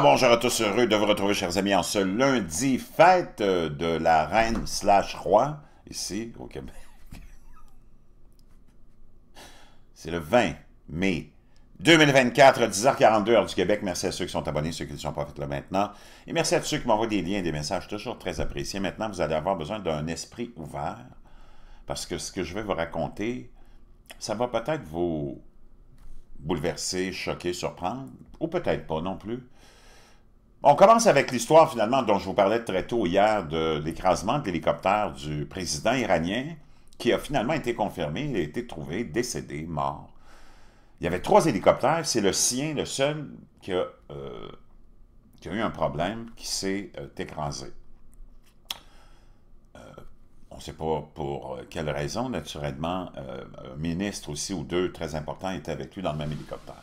bonjour à tous, heureux de vous retrouver chers amis en ce lundi fête euh, de la reine slash roi ici au Québec. C'est le 20 mai 2024, 10h42 heure du Québec. Merci à ceux qui sont abonnés, ceux qui ne sont pas faits là maintenant. Et merci à tous ceux qui m'envoient des liens, et des messages toujours très appréciés. Maintenant, vous allez avoir besoin d'un esprit ouvert parce que ce que je vais vous raconter, ça va peut-être vous bouleverser, choquer, surprendre, ou peut-être pas non plus. On commence avec l'histoire finalement dont je vous parlais très tôt hier de l'écrasement de l'hélicoptère du président iranien qui a finalement été confirmé, il a été trouvé décédé, mort. Il y avait trois hélicoptères, c'est le sien, le seul qui a, euh, eu un problème, qui s'est euh, écrasé. Euh, on ne sait pas pour quelle raison, naturellement, un ministre aussi ou deux très importants étaient avec lui dans le même hélicoptère.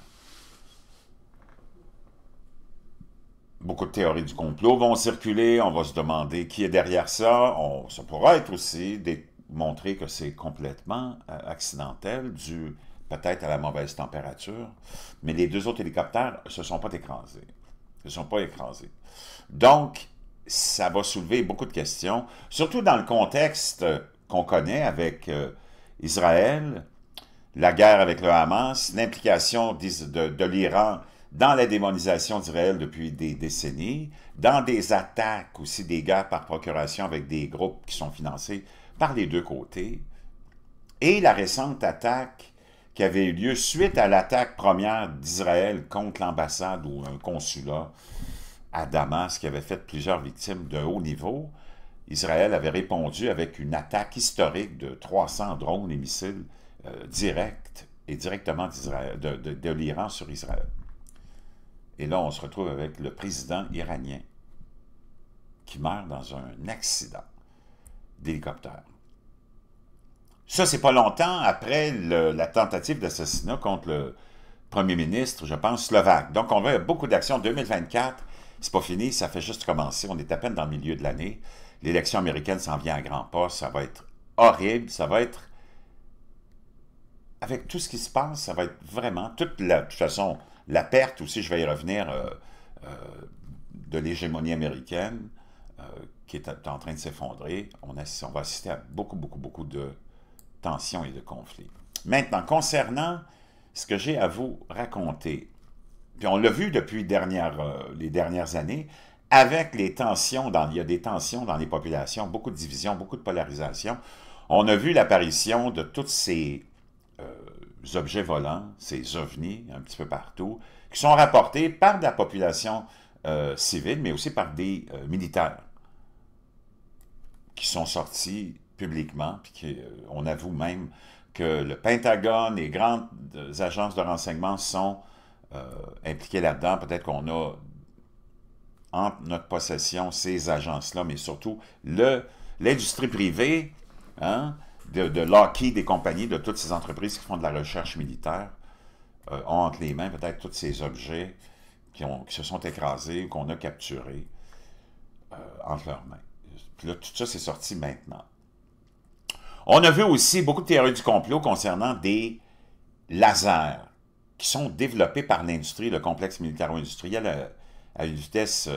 Beaucoup de théories du complot vont circuler, on va se demander qui est derrière ça, on, ça pourra être aussi démontré que c'est complètement euh, accidentel, dû peut-être à la mauvaise température, mais les deux autres hélicoptères ne se sont pas écrasés. Ils ne sont pas écrasés. Donc, ça va soulever beaucoup de questions, surtout dans le contexte qu'on connaît avec euh, Israël, la guerre avec le Hamas, l'implication de, de l'Iran dans la démonisation d'Israël depuis des décennies, dans des attaques aussi, des guerres par procuration avec des groupes qui sont financés par les deux côtés, et la récente attaque qui avait eu lieu suite à l'attaque première d'Israël contre l'ambassade ou un consulat à Damas qui avait fait plusieurs victimes de haut niveau, Israël avait répondu avec une attaque historique de 300 drones et missiles euh, directs et directement de l'Iran sur Israël. Et là, on se retrouve avec le président iranien qui meurt dans un accident d'hélicoptère. Ça, c'est pas longtemps après la tentative d'assassinat contre le premier ministre, je pense, slovaque. Donc, on va beaucoup d'actions. 2024, c'est pas fini, ça fait juste commencer. On est à peine dans le milieu de l'année. L'élection américaine s'en vient à grands pas. Ça va être horrible. Ça va être... Avec tout ce qui se passe, ça va être vraiment... Toute la, de toute façon, la perte aussi, je vais y revenir, euh, euh, de l'hégémonie américaine euh, qui est, en train de s'effondrer. On, on, va assister à beaucoup, beaucoup, beaucoup de tensions et de conflits. Maintenant, concernant ce que j'ai à vous raconter, puis on l'a vu depuis les dernières années, avec les tensions, il y a des tensions dans les populations, beaucoup de divisions, beaucoup de polarisation. On a vu l'apparition de toutes ces objets volants, ces ovnis un petit peu partout, qui sont rapportés par la population euh, civile, mais aussi par des euh, militaires qui sont sortis publiquement, puis qu'on euh, avoue même que le Pentagone et grandes agences de renseignement sont euh, impliquées là-dedans. Peut-être qu'on a en notre possession ces agences-là, mais surtout l'industrie privée, hein, de, de des compagnies, de toutes ces entreprises qui font de la recherche militaire, euh, ont entre les mains peut-être tous ces objets qui, se sont écrasés ou qu'on a capturés euh, entre leurs mains. Puis là, tout ça, c'est sorti maintenant. On a vu aussi beaucoup de théories du complot concernant des lasers qui sont développés par l'industrie, le complexe militaro-industriel, euh, à, une vitesse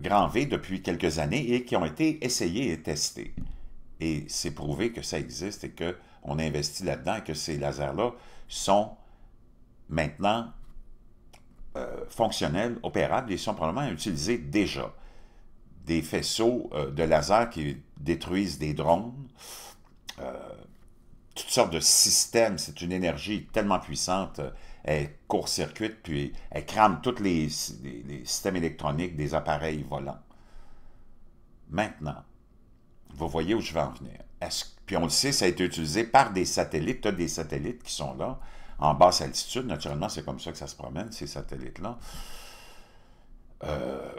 grand V depuis quelques années et qui ont été essayés et testés. Et c'est prouvé que ça existe et qu'on investit là-dedans et que ces lasers-là sont maintenant euh, fonctionnels, opérables, et sont probablement utilisés déjà. Des faisceaux euh, de lasers qui détruisent des drones, euh, toutes sortes de systèmes, c'est une énergie tellement puissante, elle court-circuite, puis elle crame tous les systèmes électroniques des appareils volants. Maintenant, vous voyez où je vais en venir. Puis on le sait, ça a été utilisé par des satellites. Tu as des satellites qui sont là, en basse altitude. Naturellement, c'est comme ça que ça se promène, ces satellites-là. Euh,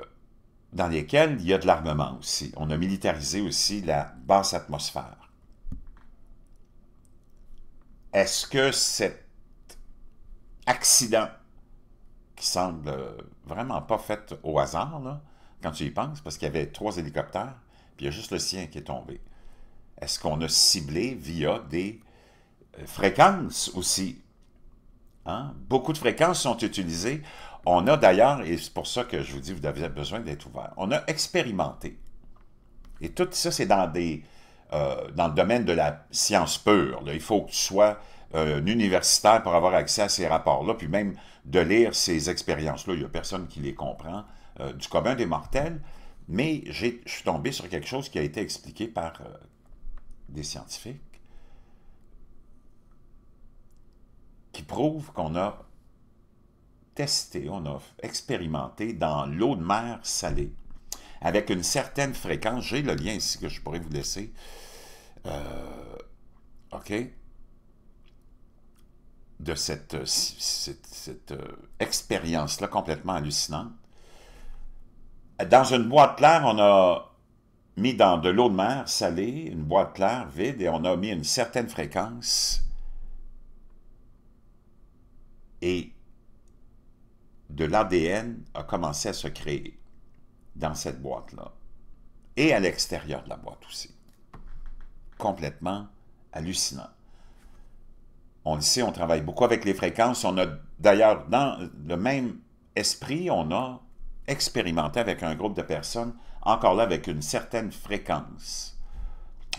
dans lesquels il y a de l'armement aussi. On a militarisé aussi la basse atmosphère. Est-ce que cet accident, qui semble vraiment pas fait au hasard, quand tu y penses, parce qu'il y avait trois hélicoptères, puis il y a juste le sien qui est tombé. Est-ce qu'on a ciblé via des euh, fréquences aussi? Hein? Beaucoup de fréquences sont utilisées. On a d'ailleurs, et c'est pour ça que je vous dis, vous avez besoin d'être ouvert, on a expérimenté. Et tout ça, c'est dans, des, euh, dans le domaine de la science pure. Il faut que tu sois euh, un universitaire pour avoir accès à ces rapports-là, puis même de lire ces expériences-là. Il n'y a personne qui les comprend du commun des mortels. Mais je suis tombé sur quelque chose qui a été expliqué par euh, des scientifiques qui prouve qu'on a testé, on a expérimenté dans l'eau de mer salée avec une certaine fréquence. J'ai le lien ici que je pourrais vous laisser. Euh, OK? De cette, euh, expérience-là complètement hallucinante dans une boîte claire, on a mis dans de l'eau de mer salée, une boîte claire vide, et on a mis une certaine fréquence. Et de l'ADN a commencé à se créer dans cette boîte-là. Et à l'extérieur de la boîte aussi. Complètement hallucinant. On le sait, on travaille beaucoup avec les fréquences. On a d'ailleurs dans le même esprit, on a expérimenté avec un groupe de personnes, encore là avec une certaine fréquence.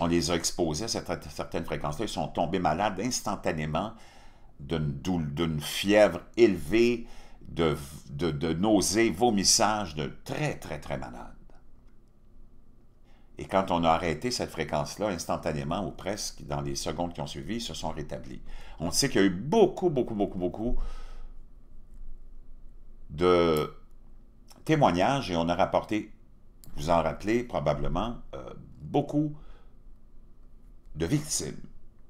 On les a exposés à cette certaine fréquence là Ils sont tombés malades instantanément d'une fièvre élevée, de, de, de nausées, vomissages, de très, très, très malades. Et quand on a arrêté cette fréquence-là instantanément ou presque, dans les secondes qui ont suivi, ils se sont rétablis. On sait qu'il y a eu beaucoup, beaucoup, beaucoup, beaucoup de témoignages et on a rapporté, vous en rappelez probablement, euh, beaucoup de victimes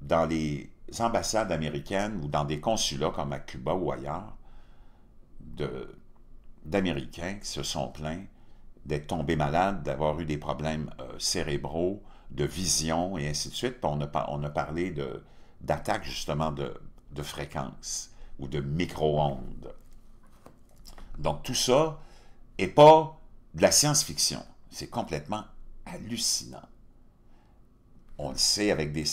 dans les ambassades américaines ou dans des consulats comme à Cuba ou ailleurs d'Américains qui se sont plaints d'être tombés malades, d'avoir eu des problèmes euh, cérébraux, de vision et ainsi de suite. on, a, on a parlé d'attaques justement de, de fréquences ou de micro-ondes. Donc tout ça, et pas de la science-fiction. C'est complètement hallucinant. On le sait avec, des,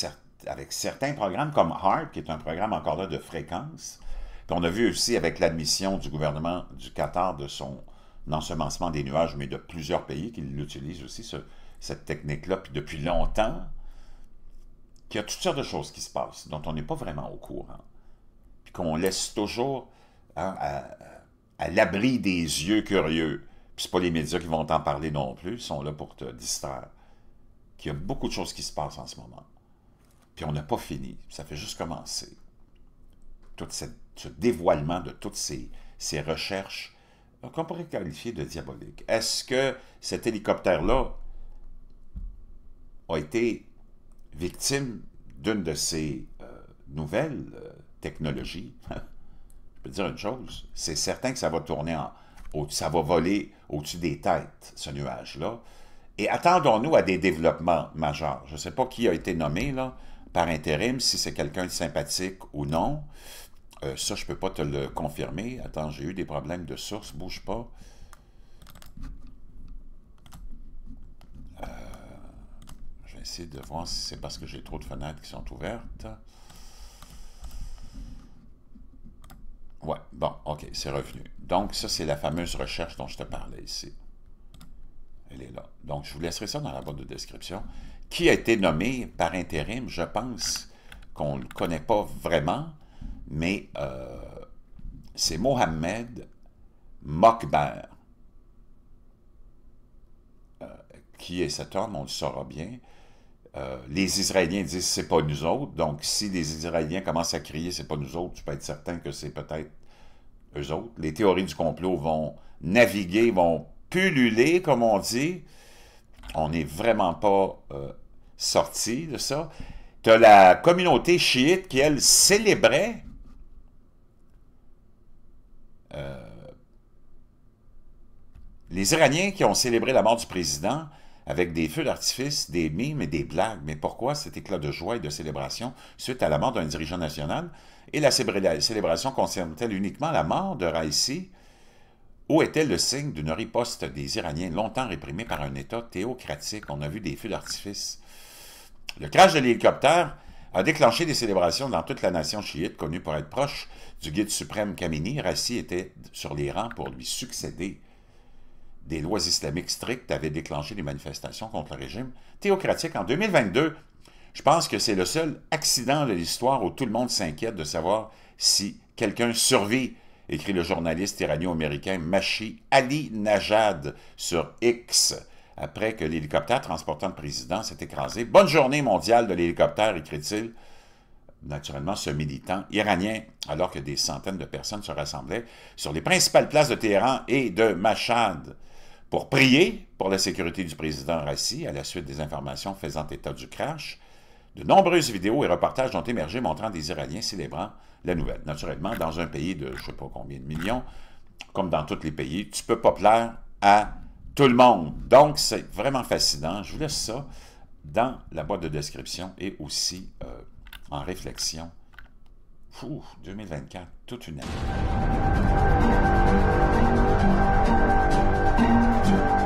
avec certains programmes comme HARP, qui est un programme encore là de fréquence, puis on a vu aussi avec l'admission du gouvernement du Qatar de son ensemencement des nuages, mais de plusieurs pays qui l'utilisent aussi, cette technique-là, puis depuis longtemps, qu'il y a toutes sortes de choses qui se passent, dont on n'est pas vraiment au courant, puis qu'on laisse toujours hein, à à l'abri des yeux curieux. Puis c'est pas les médias qui vont t'en parler non plus, ils sont là pour te distraire. Qu'il y a beaucoup de choses qui se passent en ce moment. Puis on n'a pas fini, ça fait juste commencer. Tout ce dévoilement de toutes ces, recherches euh, qu'on pourrait qualifier de diabolique. Est-ce que cet hélicoptère-là a été victime d'une de ces euh, nouvelles euh, technologies je peux dire une chose, c'est certain que ça va tourner en... Ça va voler au-dessus des têtes, ce nuage-là. Et attendons-nous à des développements majeurs. Je ne sais pas qui a été nommé là, par intérim, si c'est quelqu'un de sympathique ou non. Euh, ça, je ne peux pas te le confirmer. Attends, j'ai eu des problèmes de source, bouge pas. Euh, J'essaie de voir si c'est parce que j'ai trop de fenêtres qui sont ouvertes. Ouais, bon, OK, c'est revenu. Donc, ça, c'est la fameuse recherche dont je te parlais ici. Elle est là. Donc, je vous laisserai ça dans la boîte de description. Qui a été nommé par intérim, je pense qu'on ne le connaît pas vraiment, mais euh, c'est Mohamed Mokber. Euh, qui est cet homme, on le saura bien. Euh, les Israéliens disent c'est pas nous autres. Donc, si les Israéliens commencent à crier c'est pas nous autres, tu peux être certain que c'est peut-être eux autres. Les théories du complot vont naviguer, vont pulluler, comme on dit. On n'est vraiment pas euh, sorti de ça. Tu as la communauté chiite qui, elle, célébrait euh, les Iraniens qui ont célébré la mort du président avec des feux d'artifice, des mimes et des blagues. Mais pourquoi cet éclat de joie et de célébration suite à la mort d'un dirigeant national? Et la célébration concerne-t-elle uniquement la mort de Raisi? est était le signe d'une riposte des Iraniens longtemps réprimés par un État théocratique? On a vu des feux d'artifice. Le crash de l'hélicoptère a déclenché des célébrations dans toute la nation chiite, connue pour être proche du guide suprême Khamenei. Rassi était sur les rangs pour lui succéder des lois islamiques strictes avaient déclenché des manifestations contre le régime théocratique en 2022. Je pense que c'est le seul accident de l'histoire où tout le monde s'inquiète de savoir si quelqu'un survit, écrit le journaliste iranien américain Mashi Ali Najad sur X, après que l'hélicoptère transportant le président s'est écrasé. Bonne journée mondiale de l'hélicoptère, écrit-il naturellement ce militant iranien, alors que des centaines de personnes se rassemblaient sur les principales places de Téhéran et de Machad pour prier pour la sécurité du président Rassi à la suite des informations faisant état du crash. De nombreuses vidéos et reportages ont émergé montrant des Iraniens célébrant la nouvelle. Naturellement, dans un pays de je ne sais pas combien de millions, comme dans tous les pays, tu ne peux pas plaire à tout le monde. Donc, c'est vraiment fascinant. Je vous laisse ça dans la boîte de description et aussi euh, en réflexion. 2024, toute une année. Thank you.